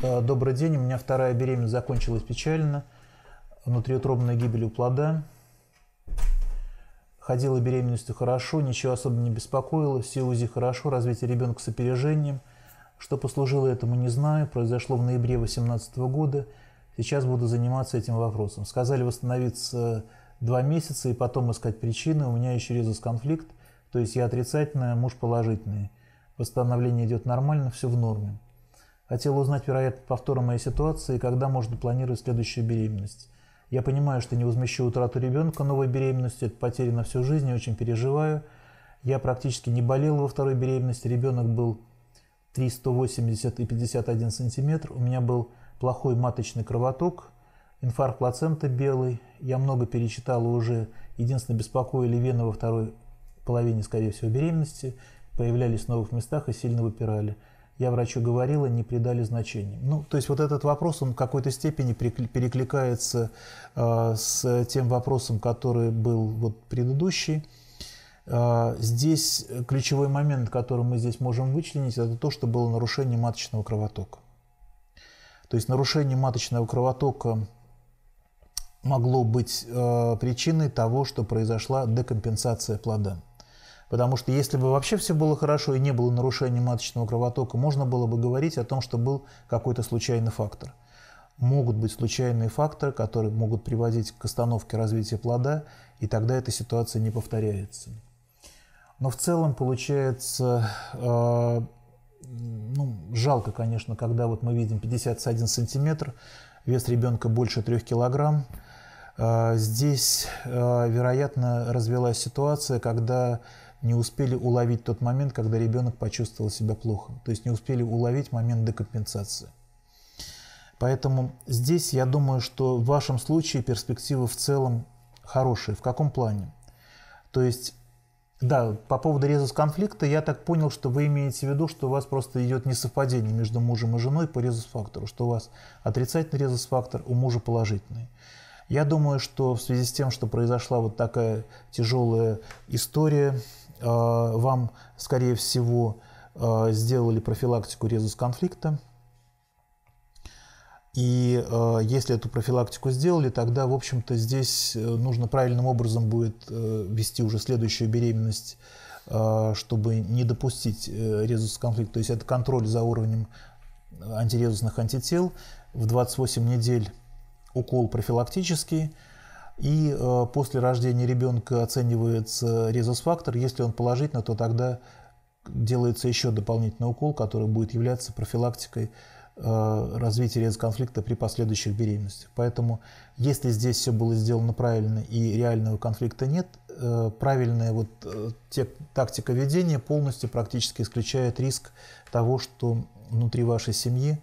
Э, добрый день, у меня вторая беременность закончилась печально. Внутриутробная гибель у плода. Ходила беременностью хорошо, ничего особо не беспокоило, все УЗИ хорошо, развитие ребенка с опережением. Что послужило этому, не знаю. Произошло в ноябре 2018 года. Сейчас буду заниматься этим вопросом. Сказали восстановиться два месяца и потом искать причины. У меня еще резус конфликт, то есть я отрицательная, муж положительный. Восстановление идет нормально, все в норме. Хотела узнать вероятность повтора моей ситуации и когда можно планировать следующую беременность. Я понимаю, что не возмещу утрату ребенка новой беременности, это потеря на всю жизнь, я очень переживаю. Я практически не болела во второй беременности, ребенок был 3,180 и 51 сантиметр, у меня был плохой маточный кровоток, инфаркт плаценты белый. Я много перечитала уже. Единственное, беспокоили вены во второй половине, скорее всего, беременности. Появлялись в новых местах и сильно выпирали. Я врачу говорила, не придали значения. Ну, то есть вот этот вопрос, он в какой-то степени перекликается э, с тем вопросом, который был вот предыдущий. Э, здесь ключевой момент, который мы здесь можем вычленить, это то, что было нарушение маточного кровотока. То есть нарушение маточного кровотока могло быть э, причиной того, что произошла декомпенсация плода. Потому что если бы вообще все было хорошо и не было нарушения маточного кровотока, можно было бы говорить о том, что был какой-то случайный фактор. Могут быть случайные факторы, которые могут приводить к остановке развития плода, и тогда эта ситуация не повторяется. Но в целом получается э, ну, жалко, конечно, когда вот мы видим 51 сантиметр, вес ребенка больше 3 килограмм. А, здесь, а, вероятно, развелась ситуация, когда не успели уловить тот момент, когда ребенок почувствовал себя плохо. То есть не успели уловить момент декомпенсации. Поэтому здесь, я думаю, что в вашем случае перспективы в целом хорошие. В каком плане? То есть да, по поводу резус конфликта, я так понял, что вы имеете в виду, что у вас просто идет несовпадение между мужем и женой по резус-фактору, что у вас отрицательный резус-фактор, у мужа положительный. Я думаю, что в связи с тем, что произошла вот такая тяжелая история, а, вам, скорее всего, а, сделали профилактику резус-конфликта, и э, если эту профилактику сделали, тогда, в общем-то, здесь э, нужно правильным образом будет э, вести уже следующую беременность, э, чтобы не допустить э, резус конфликт. То есть это контроль за уровнем э, антирезусных антител в 28 недель укол профилактический, и э, после рождения ребенка оценивается резус-фактор. Если он положительный, то тогда делается еще дополнительный укол, который будет являться профилактикой Э, развития резконфликта при последующих беременностях. Поэтому, если здесь все было сделано правильно и реального конфликта нет, э, правильная вот э, те, тактика ведения полностью практически исключает риск того, что внутри вашей семьи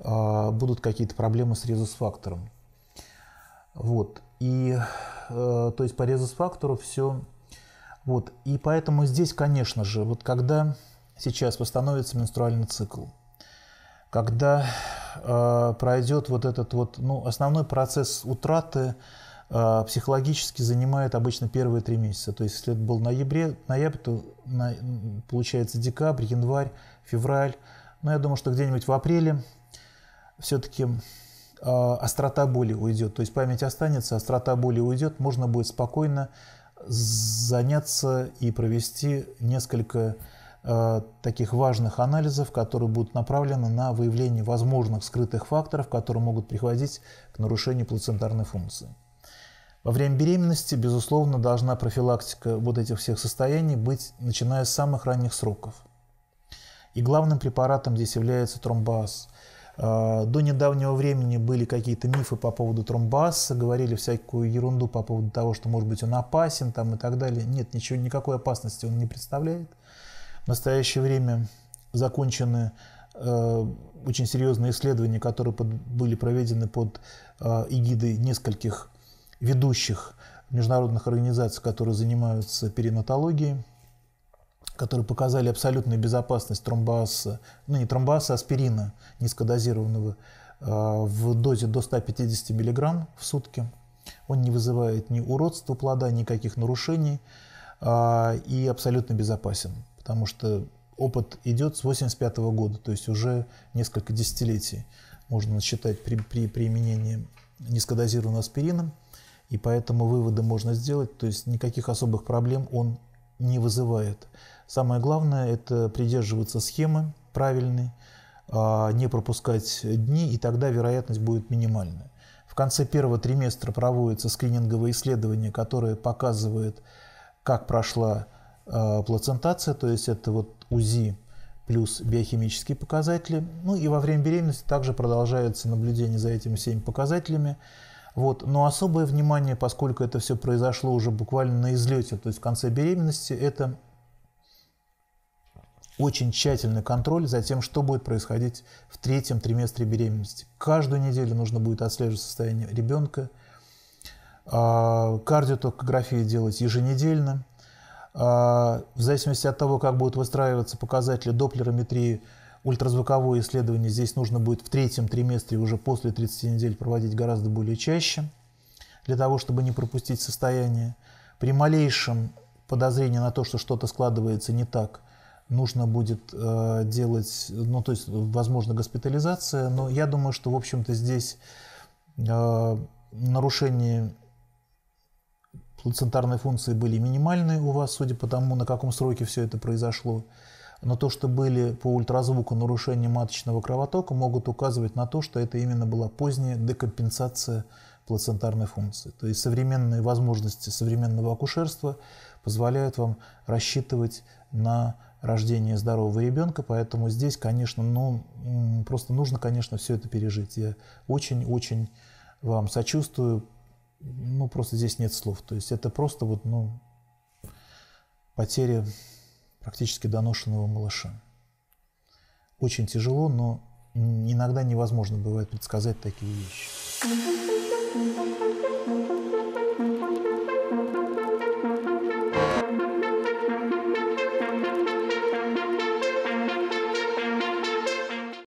будут какие-то проблемы с резус-фактором. Вот. И, то есть по резус-фактору все... Вот. И поэтому здесь, конечно же, вот когда сейчас восстановится менструальный цикл – когда э, пройдет вот этот вот, ну, основной процесс утраты э, психологически занимает обычно первые три месяца. То есть, если это был ноябре, ноябрь, то на, получается декабрь, январь, февраль. Но я думаю, что где-нибудь в апреле все-таки э, острота боли уйдет. То есть память останется, острота боли уйдет, можно будет спокойно заняться и провести несколько Э, таких важных анализов, которые будут направлены на выявление возможных скрытых факторов, которые могут приводить к нарушению плацентарной функции. Во время беременности, безусловно, должна профилактика вот этих всех состояний быть, начиная с самых ранних сроков. И главным препаратом здесь является тромбоаз. Э, до недавнего времени были какие-то мифы по поводу тромбоаза, говорили всякую ерунду по поводу того, что, может быть, он опасен там, и так далее. Нет, ничего, никакой опасности он не представляет – в настоящее время закончены э, очень серьезные исследования, которые под, были проведены под э, эгидой нескольких ведущих международных организаций, которые занимаются перинатологией, которые показали абсолютную безопасность тромбоаса, ну не тромбоаса, а аспирина низкодозированного э, в дозе до 150 мг в сутки. Он не вызывает ни уродства плода, никаких нарушений э, и абсолютно безопасен потому что опыт идет с 85 года, то есть уже несколько десятилетий можно считать при, при применении низкодозированного аспирина, и поэтому выводы можно сделать, то есть никаких особых проблем он не вызывает. Самое главное – это придерживаться схемы правильной, а, не пропускать дни, и тогда вероятность будет минимальная. В конце первого триместра проводится скрининговое исследование, которое показывает, как прошла Э, плацентация, то есть это вот УЗИ плюс биохимические показатели. Ну и во время беременности также продолжается наблюдение за этими всеми показателями. Вот. Но особое внимание, поскольку это все произошло уже буквально на излете, то есть в конце беременности, это очень тщательный контроль за тем, что будет происходить в третьем триместре беременности. Каждую неделю нужно будет отслеживать состояние ребенка, а, кардиотокографию делать еженедельно, а, в зависимости от того, как будут выстраиваться показатели доплерометрии, ультразвуковое исследование здесь нужно будет в третьем триместре уже после 30 недель проводить гораздо более чаще, для того, чтобы не пропустить состояние. При малейшем подозрении на то, что что-то складывается не так, нужно будет э, делать, ну, то есть, возможно, госпитализация, но я думаю, что, в общем-то, здесь э, нарушение плацентарные функции были минимальные у вас, судя по тому, на каком сроке все это произошло. Но то, что были по ультразвуку нарушения маточного кровотока, могут указывать на то, что это именно была поздняя декомпенсация плацентарной функции. То есть современные возможности современного акушерства позволяют вам рассчитывать на рождение здорового ребенка, поэтому здесь, конечно, ну, просто нужно, конечно, все это пережить. Я очень-очень вам сочувствую, ну, просто здесь нет слов. То есть это просто вот, ну, потеря практически доношенного малыша. Очень тяжело, но иногда невозможно бывает предсказать такие вещи.